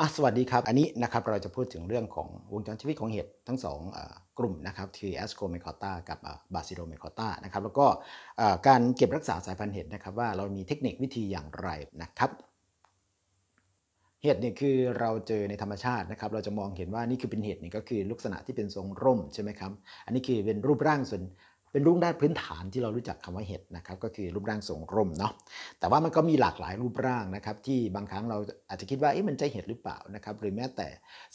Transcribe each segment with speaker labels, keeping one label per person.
Speaker 1: อ่ะสวัสดีครับ อันนี้นะครับเราจะพูดถึงเรื่องของวงจรชีวิตของเห็ดทั้งสองกลุ่มนะครับคือแอสโคเมคอต้ากับบาซิโลเมคอต้านะครับแล้วก็การเก็บรักษาสายพันธุ์เห็ดนะครับว่าเรามีเทคนิควิธีอย่างไรนะครับ เห็ดเนี่ยคือเราเจอในธรรมชาตินะครับเราจะมองเห็นว่านี่คือเป็นเห็ดเนี่ยก็คือลักษณะที่เป็นทรงร่มใช่ไหมครับอันนี้คือเป็นรูปร่างส่วนเป็นรูปร่างพื้นฐานที่เรารู้จักคำว่าเห็ดนะครับ ก็คือรูปร่างทรงร่มเนาะแต่ว่ามันก็มีหลากหลายรูปร่างนะครับ ที่บางครั้งเราอาจจะคิดว่าเอ๊ะมันใช่เห็ดหรือเปล่านะครับหรือแม้แต่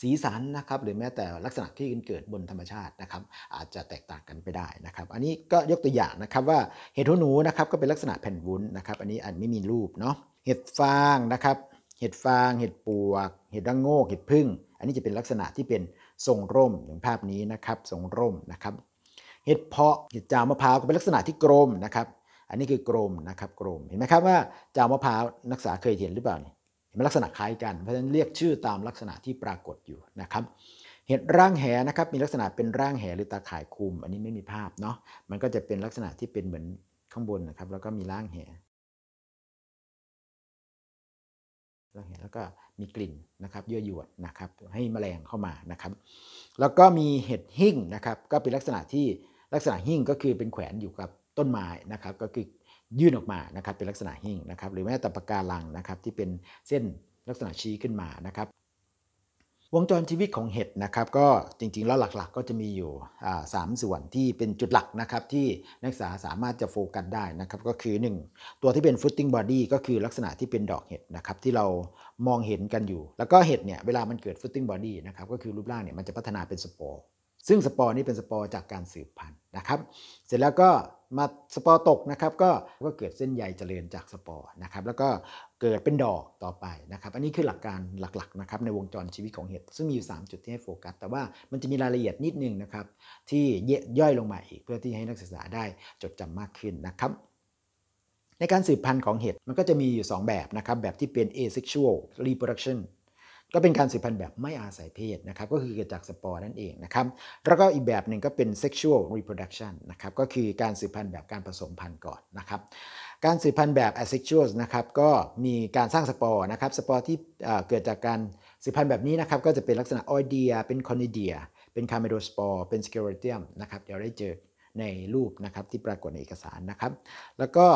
Speaker 1: สีสันนะครับหรือแม้แต่ลักษณะที่เกิดบนธรรมชาตินะครับ อาจจะแตกต่างกันไปได้นะครับ อันนี้ก็ยกตัวอย่างนะครับว่าเห็ดหัวหนูนะครับก็เป็นลักษณะแผ่นวุ้นนะครับ อันนี้อาจไม่มีรูปเนาะเห็ดฟางนะครับ เห็ดฟางเห็ดปวก เห็ดรังโงกเห็ดพึ่งอันนี้จะเป็นลักษณะที่เป็นทรงร่มอย่างภาพนี้นะครับทรงร่มนะครับเห็ดเพาะเห็ดจามะพร้าวก็เป็นลักษณะที่กลมนะครับ อันนี้คือกลมนะครับกลมเห็นไหมครับว่าจามะพร้าวนักศึกษาเคยเห็นหรือเปล่าเนี่ยเหนลักษณะคล้ายกัน เพราะฉะนั้นเรียกชื่อตามลักษณะที่ปรากฏอยู่นะครับ เห็ดร่างแหนะครับมีลักษณะเป็นร่างแหหรือตาข่ายคุม อันนี้ไม่มีภาพเนาะมันก็จะเป็นลักษณะที่เป็นเหมือนข้างบนนะครับแล้วก็มีร่างแหร่างแหแล้วก็มีกลิ่นนะครับยั่วยวดนะครับให้แมลงเข้ามานะครับ แล้วก็มีเห็ดหิ่งนะครับก็เป็นลักษณะที่ลักษณะหิ่งก็คือเป็นแขวนอยู่กับต้นไม้นะครับก็คือยื่นออกมานะครับเป็นลักษณะหิ่งนะครับหรือแม้แต่ปากกาลังนะครับที่เป็นเส้นลักษณะชี้ขึ้นมานะครับวงจรชีวิตของเห็ดนะครับก็จริงๆแล้วหลักๆก็จะมีอยู่สามส่วนที่เป็นจุดหลักนะครับที่นักศึกษาสามารถจะโฟกัสได้นะครับก็คือ 1 ตัวที่เป็นฟุตติ้งบอดี้ก็คือลักษณะที่เป็นดอกเห็ดนะครับที่เรามองเห็นกันอยู่ แล้วก็เห็ดเนี่ยเวลามันเกิดฟุตติ้งบอดี้นะครับก็คือรูปร่างเนี่ยมันจะพัฒนาเป็นสปอร์ซึ่งสปอร์นี้เป็นสปอร์จากการสืบพันธุ์นะครับ เสร็จแล้วก็มาสปอร์ตกนะครับก็ก็เกิดเส้นใยเจริญจากสปอร์นะครับแล้วก็เกิดเป็นดอกต่อไปนะครับ อันนี้คือหลักการหลักๆนะครับในวงจรชีวิตของเห็ดซึ่งมีอยู่ 3 จุดที่ให้โฟกัส แต่ว่ามันจะมีรายละเอียดนิดนึงนะครับที่ย่อยลงมาอีกเพื่อที่ให้นักศึกษาได้จดจำมากขึ้นนะครับ ในการสืบพันธุ์ของเห็ดมันก็จะมีอยู่ 2 แบบนะครับ แบบที่เป็น asexual reproduction ก็เป็นการสืบพันธุ์แบบไม่อาศัยเพศนะครับก็คือเกิดจากสปอร์นั่นเองนะครับแล้วก็อีกแบบหนึ่งก็เป็น sexual reproduction นะครับก็คือการสืบพันธุ์แบบการผสมพันธุ์ก่อนนะครับการสืบพันธุ์แบบ asexual นะครับก็มีการสร้างสปอร์นะครับสปอร์ที่เกิดจากการสืบพันธุ์แบบนี้นะครับก็จะเป็นลักษณะออยเดียเป็นคอนิเดีย เป็นคาเมโดสปอร์เป็นสเกลเรเทียมนะครับเดี๋ยวได้เจอในรูปนะครับที่ปรากฏในเอกสารนะครับแล้วก็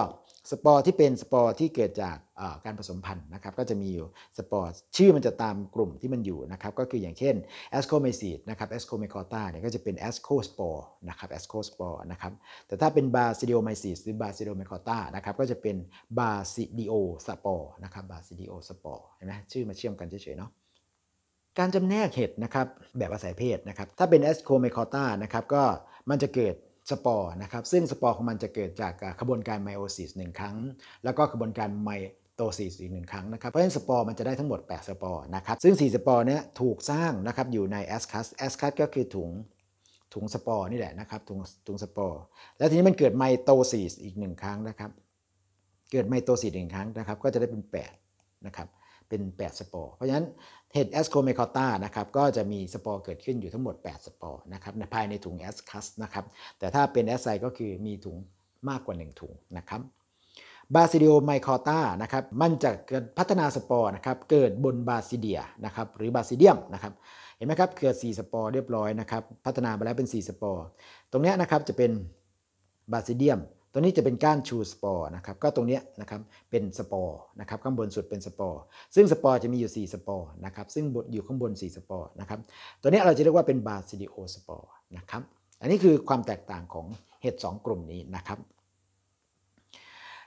Speaker 1: สปอร์ที่เป็นสปอร์ที่เกิดจากการผสมพันธุ์นะครับก็จะมีอยู่สปอร์ชื่อมันจะตามกลุ่มที่มันอยู่นะครับก็คืออย่างเช่นแอสโคเมซีดนะครับแ a s c o m คอต้าเนี่ยก็จะเป็นแอสโคสปอร์นะครับแอสโคสปอร์นะครับแต่ถ้าเป็นบาซิโ i ไมซ c ดหรือบาซิโ i o มคอต้านะครับก็จะเป็นาซิ i d โอสปอร์นะครับาซิ i d โอสปอร์เห็นไหมชื่อมาเชื่อมกันเฉยๆเนาะการจำแนกเห็ดนะครับแบบอาศัยเพศนะครับถ้าเป็นแ a s c o m คอต้านะครับก็มันจะเกิดสปอร์นะครับซึ่งสปอร์ของมันจะเกิดจากกระบวนการไมโอซิสหนึ่งครั้ง แล้วก็กระบวนการไมโตซิสอีกหนึ่งครั้งนะครับเพราะฉะนั้นสปอร์มันจะได้ทั้งหมด8สปอร์นะครับซึ่ง 4 สปอร์เนี้ยถูกสร้างนะครับอยู่ในแอสคัสแอสคัสก็คือถุงถุงสปอร์นี่แหละนะครับถุงถุงสปอร์แล้วทีนี้มันเกิดไมโตซิสอีกหนึ่งครั้งนะครับเกิดไมโตซิสหนึ่งครั้งนะครับ ก็จะได้เป็น8นะครับเป็น8สปอร์เพราะฉะนั้นเห็ดแอสโคเมคอต้านะครับก็จะมีสปอร์เกิดขึ้นอยู่ทั้งหมด 8 สปอร์นะครับภายในถุงแอสคัสนะครับแต่ถ้าเป็นแอสไซก็คือมีถุงมากกว่า1ถุงนะครับบาซิเดียไมคอต้านะครับมันจะเกิดพัฒนาสปอร์นะครับเกิดบนบาซิเดียนะครับหรือบาซิเดียมนะครับเห็นไหมครับ เกิด 4 สปอร์เรียบร้อยนะครับพัฒนาไปแล้วเป็น 4 สปอร์ ตรงนี้นะครับจะเป็นบาซิเดียมตัวนี้จะเป็นก้านชูสปอร์นะครับ ก็ตรงนี้นะครับเป็นสปอร์นะครับข้างบนสุดเป็นสปอร์ ซึ่งสปอร์จะมีอยู่4สปอร์นะครับ ซึ่งอยู่ข้างบน4สปอร์นะครับ ตัวนี้เราจะเรียกว่าเป็นบาซิลิโอสปอร์นะครับ อันนี้คือความแตกต่างของเห็ด2กลุ่มนี้นะครับ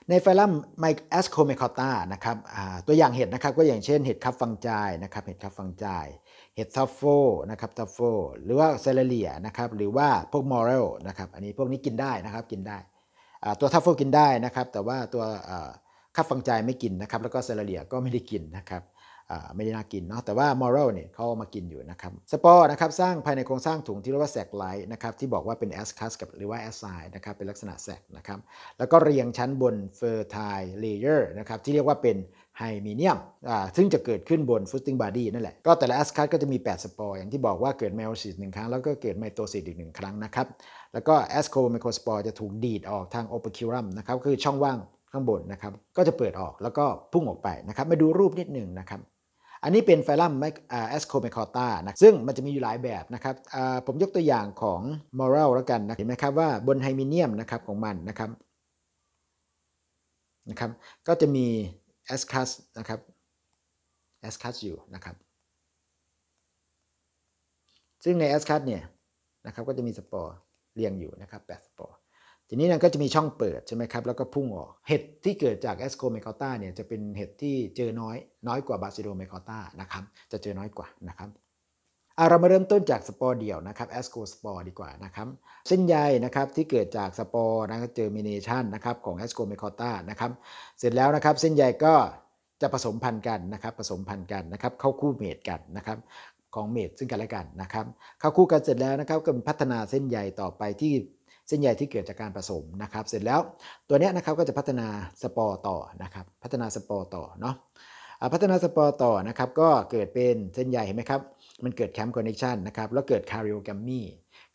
Speaker 1: ในไฟลัมไมแอสโคเมคอตานะครับตัวอย่างเห็ดนะครับก็อย่างเช่นเห็ดคับฟังจายนะครับ เห็ดคับฟังจาย เห็ดทัฟโฟนะครับทัฟโฟ หรือว่าเซเลเลียนะครับ หรือว่าพวกมอเรลนะครับ อันนี้พวกนี้กินได้นะครับกินได้ตัวทัฟเฟิลกินได้นะครับ แต่ว่าตัวคับฟังใจไม่กินนะครับ แล้วก็เซลเลียก็ไม่ได้กินนะครับไม่ได้น่ากินเนาะแต่ว่ามอรัลเนี่ยเขามากินอยู่นะครับ สปอร์นะครับสร้างภายในโครงสร้างถุงที่เรียกว่าแสกไลท์นะครับที่บอกว่าเป็นแอสคัสกับหรือว่าแอสไซนะครับเป็นลักษณะแสกนะครับแล้วก็เรียงชั้นบนเฟอร์ทายเลเยอร์นะครับที่เรียกว่าเป็นไฮมีเนียมอ่าซึ่งจะเกิดขึ้นบนฟุตติ้งบอดี้นั่นแหละ ก็แต่ละแอสคัตก็จะมี8สปอร์ อย่างที่บอกว่าเกิดไมโอซิสหนึ่งครั้ง แล้วก็เกิดไมโตซิสอีกหนึ่งครั้งนะครับ แล้วก็แอสโคไมโครสปอร์จะถูกดีดออกทางโอเปคิวรัมนะครับ คือช่องว่างข้างบนนะครับ ก็จะเปิดออกแล้วก็พุ่งออกไปนะครับ มาดูรูปนิดหนึ่งนะครับ อันนี้เป็นไฟลัมแอสโคเมคอตานะซึ่งมันจะมีอยู่หลายแบบนะครับผมยกตัวอย่างของมอรัลแล้วกันนะเห็นไหมครับว่าบนไฮมีเนียมนะครับของมันนะครับนะครับก็จะมี S class นะครับ S class อยู่นะครับ ซึ่งใน S class เนี่ยนะครับก็จะมีสปอร์เรียงอยู่นะครับแปดสปอร์ทีนี้นันก็จะมีช่องเปิด ใช่ไหมครับแล้วก็พุ่งออกเห็ดที่เกิดจาก S อสโคเมคอต้าเนี่ยจะเป็นเห็ดที่เจอน้อยน้อยกว่าบาซิโ l เมคอต้านะครับจะเจอน้อยกว่านะครับเรามาเริ่มต้นจากสปอร์เดี่ยวนะครับแอสโกสปอร์ดีกว่านะครับเส้นใยนะครับที่เกิดจากสปอร์นะครับเจอมิเนชันนะครับของแอสโกเมคอต้านะครับ เสร็จแล้วนะครับเส้นใยก็จะผสมพันธุ์กันนะครับผสมพันธุ์กันนะครับเข้าคู่เมดกันนะครับของเมดซึ่งกันและกันนะครับ เข้าคู่กันเสร็จแล้วนะครับ ก็พัฒนาเส้นใยต่อไปที่เส้นใยที่เกิดจากการผสมนะครับ เสร็จแล้วตัวนี้นะครับก็จะพัฒนาสปอร์ต่อนะครับพัฒนาสปอร์ต่อเนาะพัฒนาสปอร์ต่อนะครับก็เกิดเป็นเส้นใยเห็นไหมครับมันเกิดแคมป์คอนเนคชันนะครับ แล้วเกิดคาริโอแกมมี่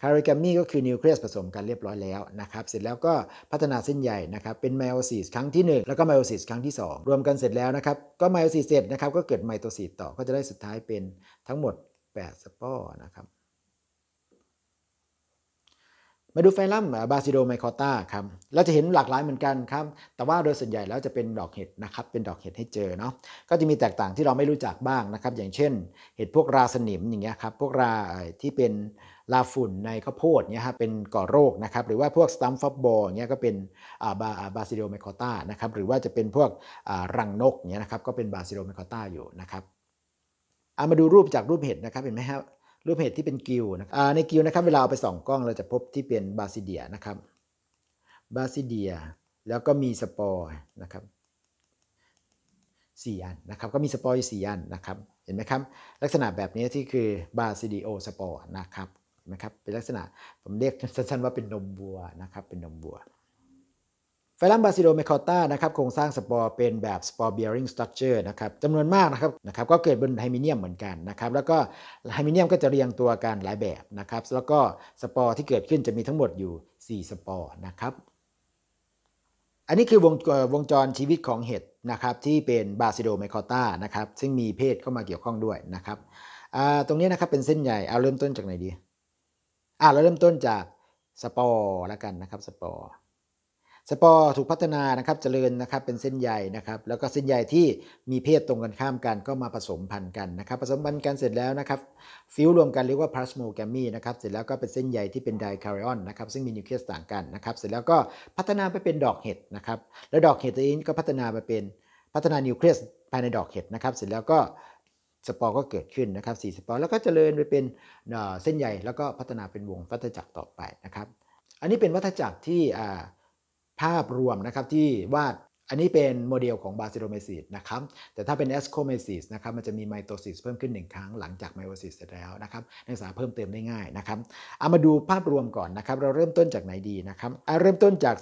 Speaker 1: คาริโอแกมมี่ก็คือนิวเคลียสผสมกันเรียบร้อยแล้วนะครับ เสร็จแล้วก็พัฒนาเส้นใยนะครับ เป็นไมโอซิสครั้งที่ 1 แล้วก็ไมโอซิสครั้งที่ 2 รวมกันเสร็จแล้วนะครับ ก็ไมโอซิสเสร็จนะครับ ก็เกิดไมโตซิสต่อ ก็จะได้สุดท้ายเป็นทั้งหมด 8 สปอร์นะครับมาดูไฟลัมบาซิโดไมคอต้าครับ เราจะเห็นหลากหลายเหมือนกันครับ แต่ว่าโดยส่วนใหญ่แล้วจะเป็นดอกเห็ดนะครับ เป็นดอกเห็ดให้เจอเนาะ ก็จะมีแตกต่างที่เราไม่รู้จักบ้างนะครับ อย่างเช่น เห็ดพวกราสนิมอย่างเงี้ยครับ พวกราที่เป็นลาฝุ่นในข้าวโพดเนี่ยครับเป็นก่อโรคนะครับ หรือว่าพวกสตัมฟอบบอลเนี่ยก็เป็นบาบาซิโดไมคอต้านะครับ หรือว่าจะเป็นพวกรังนกเนี่ยนะครับ ก็เป็นบาซิโดไมคอต้าอยู่นะครับเอามาดูรูปจากรูปเห็ดนะครับ เห็นไหมครับรูปเห็ดที่เป็นกิวนะครับในกิวนะครับเวลาเอาไปส่องกล้องเราจะพบที่เป็นบาซิเดียนะครับบาซิเดีย แล้วก็มีสปอร์นะครับสี่อันนะครับก็มีสปอร์ยสี่อันนะครับเห็นไหมครับลักษณะแบบนี้ที่คือบาซิดีโอสปอร์นะครับเห็นไหมครับเป็นลักษณะ ผมเรียกสั้นๆว่าเป็นนมบัวนะครับเป็นนมบัวไฟลัมบาซิโดเมคอต้านะครับโครงสร้างสปอร์เป็นแบบสปอร์เบียริงสตรัคเจอร์นะครับจำนวนมากนะครับนะครับก็เกิดบนไฮมิเนียมเหมือนกันนะครับแล้วก็ไฮมิเนียมก็จะเรียงตัวกันหลายแบบนะครับแล้วก็สปอร์ที่เกิดขึ้นจะมีทั้งหมดอยู่ 4 สปอร์นะครับอันนี้คือวงวงจรชีวิตของเห็ดนะครับที่เป็นบาซิโดเมคอต้านะครับซึ่งมีเพศเข้ามาเกี่ยวข้องด้วยนะครับตรงนี้นะครับเป็นเส้นใหญ่เอาเริ่มต้นจากไหนดีอ่าเราเริ่มต้นจากสปอร์แล้วกันนะครับสปอร์สปอร์ถูกพัฒนานะครับเจริญนะครับเป็นเส้นใยนะครับแล้วก็เส้นใยที่มีเพศตรงกันข้ามกันก็มาผสมพันธุ์กันนะครับ ผสมพันธุ์กันเสร็จแล้วนะครับฟิวรวมกัน เรียกว่าพลาสโมแกมีนะครับเสร็จแล้วก็เป็นเส้นใยที่เป็นไดคาริออนนะครับซึ่งมีนิวเคลียสต่างกันนะครับเสร็จแล้วก็พัฒนาไปเป็นดอกเห็ดนะครับแล้วดอกเห็ดตัวเองก็พัฒนาไปเป็นพัฒนานิวเคลียสภายในดอกเห็ดนะครับเสร็จแล้วก็สปอร์ก็เกิดขึ้นนะครับสีสปอร์แล้วก็เจริญไปเป็นเส้นใยแล้วก็พัฒนาเป็นวงวัฏจักรต่อไปนะครับ อันนี้เป็นวัฏจักรที่ภาพรวมนะครับที่วาดอันนี้เป็นโมเดลของบาซิโลเมซิสนะครับแต่ถ้าเป็นแอสโคเมซิสนะครับมันจะมีไมโตซิสเพิ่มขึ้นหนึ่งครั้งหลังจากไมโอซิสเสร็จแล้วนะครับนักศึกษาเพิ่มเติมได้ง่ายนะครับเอามาดูภาพรวมก่อนนะครับเราเริ่มต้นจากไหนดีนะครับเเริ่มต้นจาก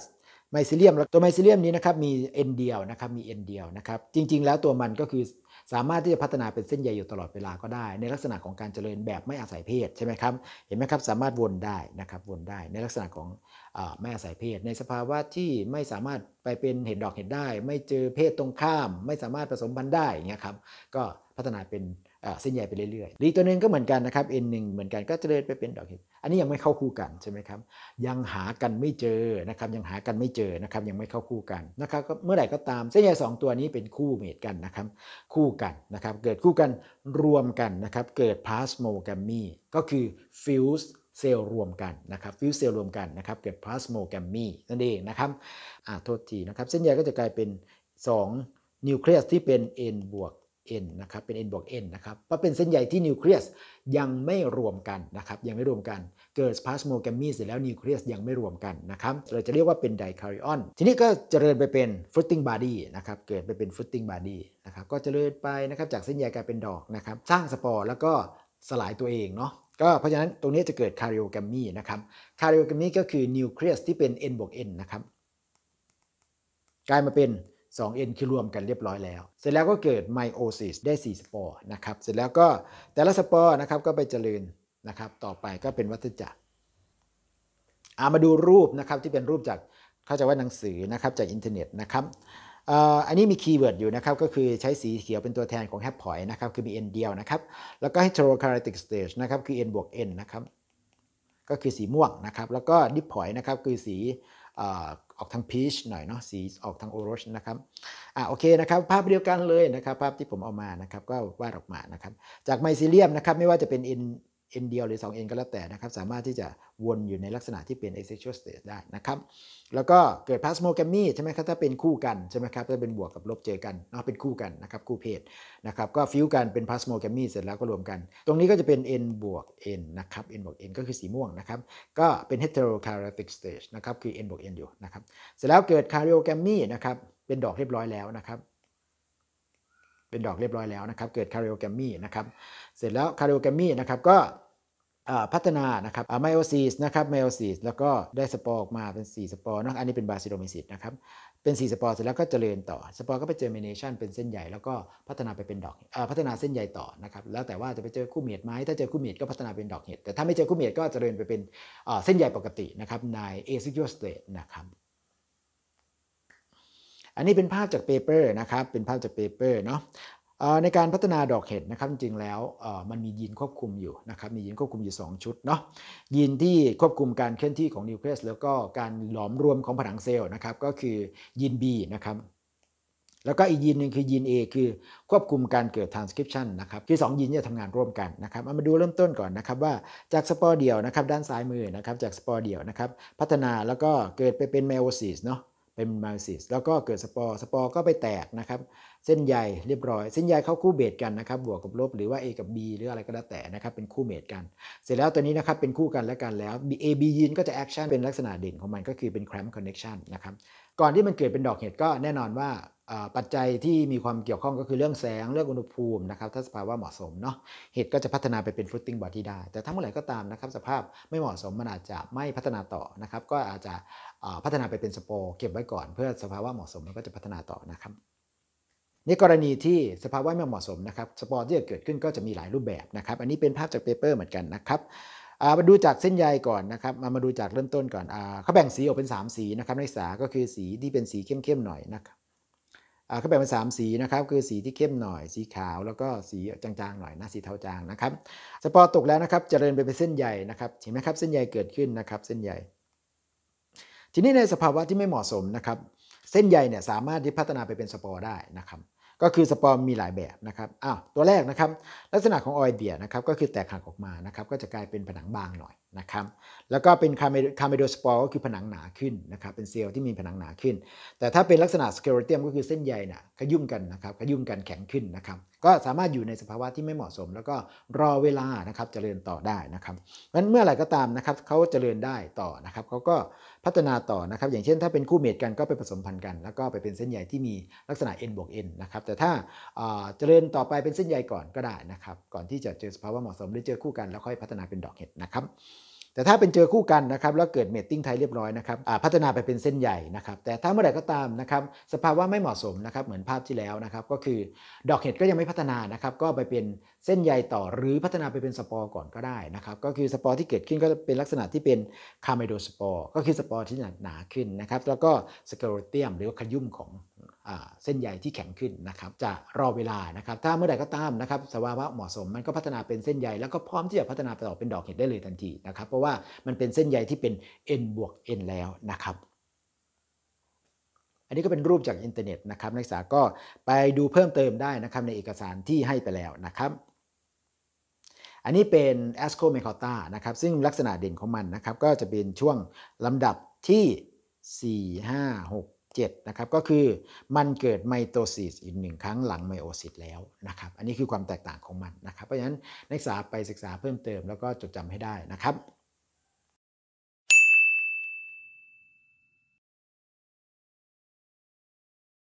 Speaker 1: ไมซิเลียมตัวไมซิเลียมนี้นะครับมีเอ็นเดียวนะครับมีเอ็นเดียวนะครับจริงๆ แล้วตัวมันก็คือสามารถที่จะพัฒนาเป็นเส้นใยอยู่ตลอดเวลาก็ได้ ในลักษณะของการเจริญแบบไม่อาศัยเพศใช่ไหมครับเห็นไหมครับสามารถวนได้นะครับวนได้ในลักษณะของไม่อาศัยเพศในสภาวะที่ไม่สามารถไปเป็นเห็ดดอกเห็ดได้ ไม่เจอเพศตรงข้าม ไม่สามารถผสมพันธุ์ได้เงี้ยครับก็พัฒนาเป็นเส้นใยไปเรื่อยๆลีตัวหนึ่งก็เหมือนกันนะครับ N1 เหมือนกันก็จะเดินไปเป็นดอกเห็ดอันนี้ยังไม่เข้าคู่กันใช่ไหมครับ ยังหากันไม่เจอนะครับ ยังหากันไม่เจอนะครับ ยังไม่เข้าคู่กันนะครับเมื่อไหร่ก็ตามเส้นใย2ตัวนี้เป็นคู่เมดกันนะครับ คู่กันนะครับ เกิดคู่กันรวมกันนะครับ เกิดพาสโมแกมมี่ก็คือฟิวส์เซลล์รวมกันนะครับ ฟิวส์เซลล์รวมกันนะครับ เกิดพลาสโมแกมมี่นั่นเองนะครับ อ่าโทษทีนะครับเส้นใยก็จะกลายเป็น2นิวเคลียสที่เป็น N บวก n นะครับเป็น n บวก n นะครับเพราะเป็นเส้นใหญ่ที่นิวเคลียสยังไม่รวมกันนะครับ ยังไม่รวมกัน เกิดพาสโมแกรมมีเสร็จแล้วนิวเคลียสยังไม่รวมกันนะครับ เราจะเรียกว่าเป็นไดคาริออน ทีนี้ก็เจริญไปเป็นฟรุตติ้งบาร์ดี้นะครับ เกิดไปเป็นฟรุตติ้งบาร์ดี้นะครับ ก็เจริญไปนะครับ จากเส้นใหญ่กลายเป็นดอกนะครับ สร้างสปอร์แล้วก็สลายตัวเองเนาะ ก็เพราะฉะนั้นตรงนี้จะเกิดคาริโอแกรมมีนะครับ คาริโอแกรมมีก็คือนิวเคลียสที่เป็น n บวก n นะครับ กลายมาเป็น2เอ็นคือรวมกันเรียบร้อยแล้ว เสร็จแล้วก็เกิดไมโอซิสได้ 4 สปอร์นะครับ เสร็จแล้วก็แต่ละสปอร์นะครับก็ไปเจริญนะครับ ต่อไปก็เป็นวัฏจักรามาดูรูปนะครับที่เป็นรูปจากเข้าใจว่าหนังสือนะครับจากอินเทอร์เน็ตนะครับอันนี้มีคีย์เวิร์ดอยู่นะครับ ก็คือใช้สีเขียวเป็นตัวแทนของแฮปพอยนะครับ คือมี n เดียวนะครับ แล้วก็ให้ h ทรคาร a r a c t i c s t a นะครับคือ n บวก n นะครับก็คือสีม่วงนะครับแล้วก็ดิพอยนะครับคือสีออกทางพีชหน่อยเนาะสีออกทางโอรสนะครับอ่าโอเคนะครับ ภาพเดียวกันเลยนะครับ ภาพที่ผมเอามานะครับ ก็วาดออกมานะครับ จากไมซิเลียมนะครับ ไม่ว่าจะเป็นเอ็นเดียวหรือ2เอ็นก็แล้วแต่นะครับ สามารถที่จะวนอยู่ในลักษณะที่เป็น asexual state ได้นะครับ แล้วก็เกิด plasmogamy ใช่ไหมครับ ถ้าเป็นคู่กัน ใช่ไหมครับถ้าเป็นบวกกับลบเจอกันเนาะเป็นคู่กันนะครับ คู่เพศนะครับ ก็ฟิวกันเป็น plasmogamy เสร็จแล้วก็รวมกัน ตรงนี้ก็จะเป็น n บวก n นะครับ n บวก n ก็คือสีม่วงนะครับ ก็เป็น heterokaryotic stage นะครับคือ n บวก n อยู่นะครับเสร็จแล้วเกิด karyogamy นะครับเป็นดอกเรียบร้อยแล้วนะครับเป็นดอกเรียบร้อยแล้วนะครับ เกิดคาริโอแกรมมี่นะครับ เสร็จแล้วคาริโอแกรมมี่นะครับก็พัฒนานะครับไมโอซีสนะครับไมโอซีสแล้วก็ได้สปอร์ออกมาเป็น 4สปอร์นะอันนี้เป็นบาซิโดมิซิสนะครับ เป็น 4สปอร์เสร็จแล้วก็เจริญต่อสปอร์ก็ไปเจอเมเนชันเป็นเส้นใหญ่แล้วก็พัฒนาไปเป็นดอกพัฒนาเส้นใหญ่ต่อนะครับ แล้วแต่ว่าจะไปเจอคู่เมียดไหมถ้าเจอคู่เมียดก็พัฒนาเป็นดอกเห็ด แต่ถ้าไม่เจอคู่เมียดก็เจริญไปเป็นเส้นใหญ่ปกตินะครับในเอซิโกสเตทนะครับอันนี้เป็นภาพจากเปเปอร์นะครับ เป็นภาพจากเปเปอร์เนาะในการพัฒนาดอกเห็ดนะครับจริงๆแล้วมันมียีนควบคุมอยู่นะครับมียีนควบคุมอยู่ 2 ชุดเนาะยีนที่ควบคุมการเคลื่อนที่ของนิวเคลียสแล้วก็การหลอมรวมของผนังเซลล์นะครับก็คือยีน B นะครับแล้วก็อีกยีนหนึ่งคือยีน A คือควบคุมการเกิด transcription นะครับคือ2ยีนจะทำงานร่วมกันนะครับเอามาดูเริ่มต้นก่อนนะครับว่าจากสปอร์เดียวนะครับ ด้านซ้ายมือนะครับจากสปอร์เดียวนะครับพัฒนาแล้วก็เกิดไปเป็นเมโอซิสเนาะเป็นมาซิสแล้วก็เกิดสปอร์สปอร์ก็ไปแตกนะครับเส้นใยเรียบร้อย เส้นใยเข้าคู่เบสกันนะครับบวกกับลบหรือว่า A กับ B หรืออะไรก็แล้วแต่นะครับ เป็นคู่เมทกัน เสร็จแล้วตัวนี้นะครับเป็นคู่กันและกันแล้ว A B ยีนก็จะแอคชั่นเป็นลักษณะเด่นของมันก็คือเป็นแคลมคอนเน็กชันนะครับก่อนที่มันเกิดเป็นดอกเห็ดก็แน่นอนว่าปัจจัยที่มีความเกี่ยวข้องก็คือเรื่องแสงเรื่องอุณหภูมินะครับถ้าสภาวะเหมาะสมเนาะเห็ดก็จะพัฒนาไปเป็นฟรุตติ้งบอดี้ได้ แต่ถ้าเมื่อไหร่ก็ตามนะครับสภาพไม่เหมาะสมมันอาจจะไม่พัฒนาต่อนะครับก็อาจจะพัฒนาไปเป็นสปอร์เก็บไว้ก่อน เพื่อสภาวะเหมาะสมมันก็จะพัฒนาต่อนะครับนี่กรณีที่สภาวะไม่เหมาะสมนะครับสปอร์ที่จะเกิดขึ้นก็จะมีหลายรูปแบบนะครับอันนี้เป็นภาพจากเปเปอร์เหมือนกันนะครับมาดูจากเส้นใยก่อนนะครับมามาดูจากเริ่มต้นก่อนเขาแบ่งสีออกเป็น 3 สีนะครับนักศึกษาก็คือสีที่เป็นสีเข้มๆหน่อยนะครับเขาแบ่งเป็นมสีนะครับคือสีที่เข้มหน่อย สีขาวแล้วก็สีจางๆหน่อยนะสีเทาจางนะครับ สปอร์ตกแล้วนะครับจะเริญไปเป็นเส้นใหญ่นะครับเห็นไหมครับเส้นใยเกิดขึ้นนะครับเส้นใยทีนี้ในสภาวะที่ไม่เหมาะสมนะครับเส้นใยเนี่ยสามารถที่พัฒนาไปเป็นสปอร์ได้นะครับก็คือสปอร์มีหลายแบบนะครับอ้าวตัวแรกนะครับลักษณะของออยเดียนะครับก็คือแตกหักออกมานะครับก็จะกลายเป็นผนังบางหน่อยนะครับ แล้วก็เป็นคาร์เมโดสปอร์ก็คือผนังหนาขึ้นนะครับ เป็นเซลล์ที่มีผนังหนาขึ้น แต่ถ้าเป็นลักษณะสเคเรเตียมก็คือเส้นใยน่ะขยุ่มกันนะครับขยุ่มกันแข็งขึ้นนะครับ ก็สามารถอยู่ในสภาวะที่ไม่เหมาะสม แล้วก็รอเวลานะครับจเจริญต่อได้นะครับ เพราะนั้นเมื่อไหร่ก็ตามนะครับเขาจเจริญได้ต่อนะครับเขาก็พัฒนาต่อนะครับ อย่างเช่นถ้าเป็นคู่เมดกันก็ไปผสมพันธุ์กัน แล้วก็ไปเป็นเส้นใยที่มีลักษณะ n บวก n นะครับ แต่ถ้าเจริญต่อไปเป็นเส้นใยก่อนก็ได้นะครับก่อนที่จะเจอสภาวะเหมาะสมหรือเจอคู่กันแล้วค่อยพัฒนาเป็นดอกเห็ดนะครับแต่ถ้าเป็นเจอคู่กันนะครับแล้วเกิดเมตติ้งไทยเรียบร้อยนะครับพัฒนาไปเป็นเส้นใหญ่นะครับแต่ถ้าเมื่อไหร่ก็ตามนะครับสภาวะไม่เหมาะสมนะครับเหมือนภาพที่แล้วนะครับก็คือดอกเห็ดก็ยังไม่พัฒนานะครับก็ไปเป็นเส้นใหญ่ต่อหรือพัฒนาไปเป็นสปอร์ก่อนก็ได้นะครับก็คือสปอร์ที่เกิดขึ้นก็เป็นลักษณะที่เป็นคาร์เมโดสปอร์ก็คือสปอร์ที่หนาขึ้นนะครับแล้วก็สเกลเตียมหรือว่าขยุ่มของเส้นใยที่แข็งขึ้นนะครับจะรอเวลานะครับถ้าเมื่อใดก็ตามนะครับสภาวะเหมาะสมมันก็พัฒนาเป็นเส้นใยแล้วก็พร้อมที่จะพัฒนาต่อเป็นดอกเห็ดได้เลยทันทีนะครับเพราะว่ามันเป็นเส้นใยที่เป็น n บวก n แล้วนะครับ อันนี้ก็เป็นรูปจากอินเทอร์เน็ตนะครับนักศึกษาก็ไปดูเพิ่มเติมได้นะครับในเอกสารที่ให้ไปแล้วนะครับ อันนี้เป็น a s c o m e c o t a นะครับซึ่งลักษณะเด่นของมันนะครับก็จะเป็นช่วงลำดับที่4 5 6 7นะครับก็คือมันเกิดไมโตซิสอีกหนึ่งครั้งหลังไมโอซิสแล้วนะครับอันนี้คือความแตกต่างของมันนะครับเพราะฉะนั้น นักศึกษาไปศึกษาเพิ่มเติมแล้วก็จดจำให้ได้นะครับ